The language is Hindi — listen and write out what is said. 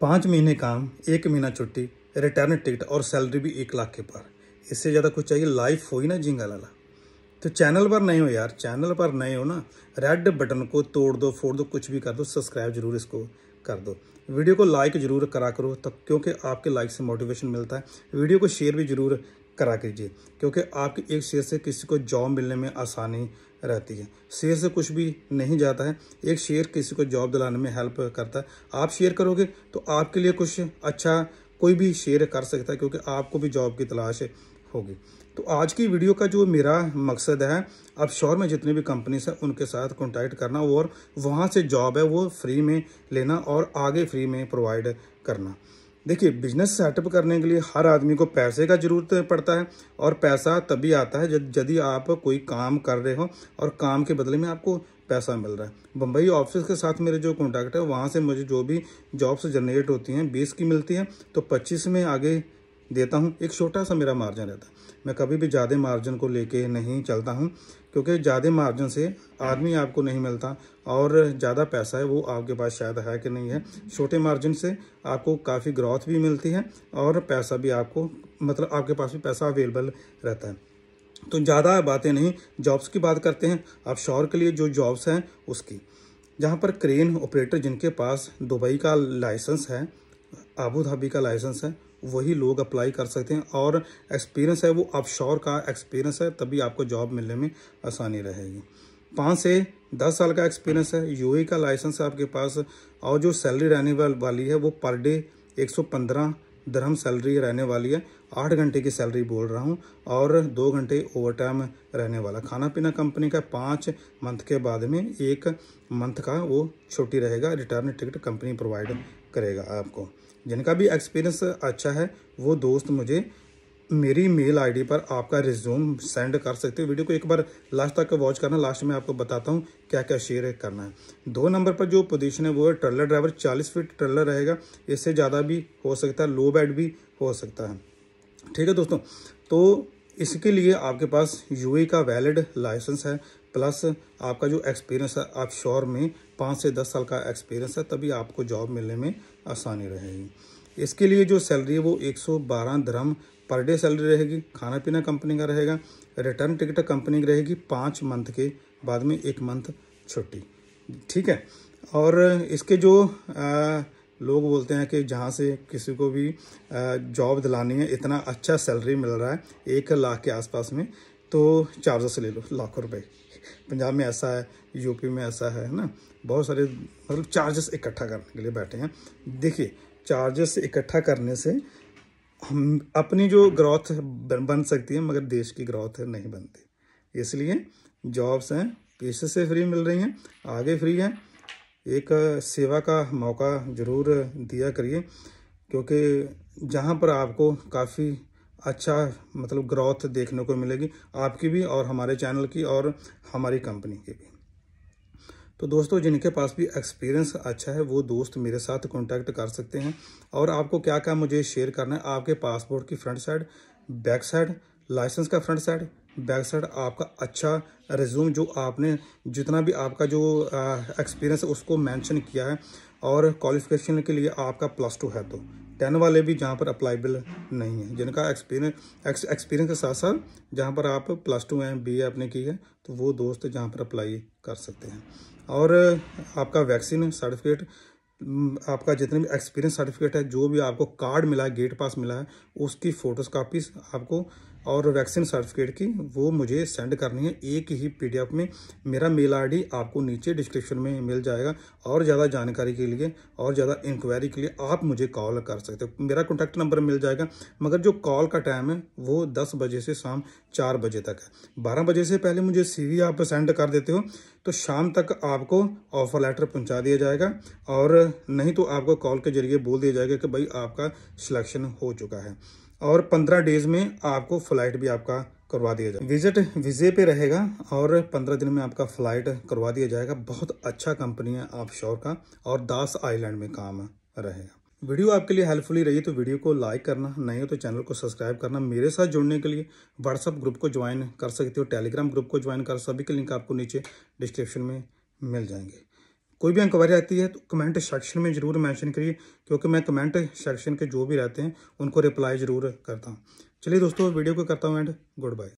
पाँच महीने काम एक महीना छुट्टी रिटर्न टिकट और सैलरी भी एक लाख के पार इससे ज़्यादा कुछ चाहिए लाइफ हो ही ना झींगा लाला तो चैनल पर नए हो यार चैनल पर नए हो ना रेड बटन को तोड़ दो फोड़ दो कुछ भी कर दो सब्सक्राइब जरूर इसको कर दो वीडियो को लाइक ज़रूर करा करो तब क्योंकि आपके लाइक से मोटिवेशन मिलता है वीडियो को शेयर भी ज़रूर करा कीजिए क्योंकि आपके एक शेयर से किसी को जॉब मिलने में आसानी रहती है शेयर से कुछ भी नहीं जाता है एक शेयर किसी को जॉब दिलाने में हेल्प करता है आप शेयर करोगे तो आपके लिए कुछ अच्छा कोई भी शेयर कर सकता है क्योंकि आपको भी जॉब की तलाश होगी तो आज की वीडियो का जो मेरा मकसद है अब शोर में जितने भी कंपनीज हैं उनके साथ कॉन्टैक्ट करना और वहाँ से जॉब है वो फ्री में लेना और आगे फ्री में प्रोवाइड करना देखिए बिजनेस सेटअप करने के लिए हर आदमी को पैसे का ज़रूरत पड़ता है और पैसा तभी आता है जब यदि आप कोई काम कर रहे हो और काम के बदले में आपको पैसा मिल रहा है बम्बई ऑफिस के साथ मेरे जो कॉन्टैक्ट है वहाँ से मुझे जो भी जॉब्स जनरेट होती हैं बीस की मिलती हैं तो पच्चीस में आगे देता हूँ एक छोटा सा मेरा मार्जिन रहता है मैं कभी भी ज़्यादा मार्जिन को लेके नहीं चलता हूँ क्योंकि ज़्यादा मार्जिन से आदमी आपको नहीं मिलता और ज़्यादा पैसा है वो आपके पास शायद है कि नहीं है छोटे मार्जिन से आपको काफ़ी ग्रोथ भी मिलती है और पैसा भी आपको मतलब आपके पास भी पैसा अवेलेबल रहता है तो ज़्यादा बातें नहीं जॉब्स की बात करते हैं आप शोर के लिए जो जॉब्स हैं उसकी जहाँ पर क्रेन ऑपरेटर जिनके पास दुबई का लाइसेंस है आबू धाबी का लाइसेंस है वही लोग अप्लाई कर सकते हैं और एक्सपीरियंस है वो ऑफशोर का एक्सपीरियंस है तभी आपको जॉब मिलने में आसानी रहेगी पाँच से दस साल का एक्सपीरियंस है यू e का लाइसेंस है आपके पास और जो सैलरी रहने वाली है वो पर डे एक सौ पंद्रह सैलरी रहने वाली है आठ घंटे की सैलरी बोल रहा हूँ और दो घंटे ओवर टाइम रहने वाला खाना पीना कंपनी का पाँच मंथ के बाद में एक मंथ का वो छुट्टी रहेगा रिटर्न टिकट कंपनी प्रोवाइड करेगा आपको जिनका भी एक्सपीरियंस अच्छा है वो दोस्त मुझे मेरी मेल आईडी पर आपका रिज्यूम सेंड कर सकते हो वीडियो को एक बार लास्ट तक वॉच करना लास्ट में आपको बताता हूँ क्या क्या शेयर करना है दो नंबर पर जो पोजीशन है वो है ट्रेलर ड्राइवर 40 फीट ट्रेलर रहेगा इससे ज़्यादा भी हो सकता है लो बेड भी हो सकता है ठीक है दोस्तों तो इसके लिए आपके पास यू का वैलिड लाइसेंस है प्लस आपका जो एक्सपीरियंस है आप श्योर में पाँच से दस साल का एक्सपीरियंस है तभी आपको जॉब मिलने में आसानी रहेगी इसके लिए जो सैलरी है वो 112 सौ धर्म पर डे सैलरी रहेगी खाना पीना कंपनी का रहेगा रिटर्न टिकट कंपनी की रहेगी पाँच मंथ के बाद में एक मंथ छुट्टी ठीक है और इसके जो आ, लोग बोलते हैं कि जहाँ से किसी को भी जॉब दिलानी है इतना अच्छा सैलरी मिल रहा है एक लाख के आसपास में तो चार सौ से ले लो लाखों रुपए पंजाब में ऐसा है यूपी में ऐसा है ना बहुत सारे मतलब चार्जेस इकट्ठा करने के लिए बैठे हैं देखिए चार्जेस इकट्ठा करने से हम अपनी जो ग्रोथ बन सकती है मगर देश की ग्रोथ नहीं बनती इसलिए जॉब्स हैं पेशे से फ्री मिल रही हैं आगे फ्री हैं एक सेवा का मौका ज़रूर दिया करिए क्योंकि जहाँ पर आपको काफ़ी अच्छा मतलब ग्रोथ देखने को मिलेगी आपकी भी और हमारे चैनल की और हमारी कंपनी की भी तो दोस्तों जिनके पास भी एक्सपीरियंस अच्छा है वो दोस्त मेरे साथ कांटेक्ट कर सकते हैं और आपको क्या क्या मुझे शेयर करना है आपके पासपोर्ट की front side back side licence का फ्रंट साइड बैक साइड आपका अच्छा रिज्यूम जो आपने जितना भी आपका जो एक्सपीरियंस है उसको मेंशन किया है और क्वालिफिकेशन के लिए आपका प्लस टू है तो टेन वाले भी जहाँ पर अप्लाइबल नहीं है जिनका एक्सपीरियंस एक्सपीरियंस के साथ साथ जहाँ पर आप प्लस टू हैं बी आपने की है तो वो दोस्त जहाँ पर अप्लाई कर सकते हैं और आपका वैक्सीन सर्टिफिकेट आपका जितने भी एक्सपीरियंस सर्टिफिकेट है जो भी आपको कार्ड मिला है गेट पास मिला है उसकी फ़ोटोस कापीस आपको और वैक्सीन सर्टिफिकेट की वो मुझे सेंड करनी है एक ही पीडीएफ में मेरा मेल आईडी आपको नीचे डिस्क्रिप्शन में मिल जाएगा और ज़्यादा जानकारी के लिए और ज़्यादा इंक्वायरी के लिए आप मुझे कॉल कर सकते हो मेरा कॉन्टैक्ट नंबर मिल जाएगा मगर जो कॉल का टाइम है वो दस बजे से शाम चार बजे तक है बारह बजे से पहले मुझे सी आप सेंड कर देते हो तो शाम तक आपको ऑफर लेटर पहुंचा दिया जाएगा और नहीं तो आपको कॉल के जरिए बोल दिया जाएगा कि भाई आपका सिलेक्शन हो चुका है और पंद्रह डेज में आपको फ्लाइट भी आपका करवा दिया जाएगा विजिट विजे पे रहेगा और पंद्रह दिन में आपका फ्लाइट करवा दिया जाएगा बहुत अच्छा कंपनी है आप शोर का और दास आइलैंड में काम रहेगा वीडियो आपके लिए हेल्पफुल रही तो वीडियो को लाइक करना नहीं हो तो चैनल को सब्सक्राइब करना मेरे साथ जुड़ने के लिए व्हाट्सअप ग्रुप को ज्वाइन कर सकते हो टेलीग्राम ग्रुप को ज्वाइन कर सभी के लिंक आपको नीचे डिस्क्रिप्शन में मिल जाएंगे कोई भी इंक्वायरी आती है तो कमेंट सेक्शन में ज़रूर मैंशन करिए क्योंकि मैं कमेंट सेक्शन के जो भी रहते हैं उनको रिप्लाई ज़रूर करता हूँ चलिए दोस्तों वीडियो को करता हूँ एंड गुड बाय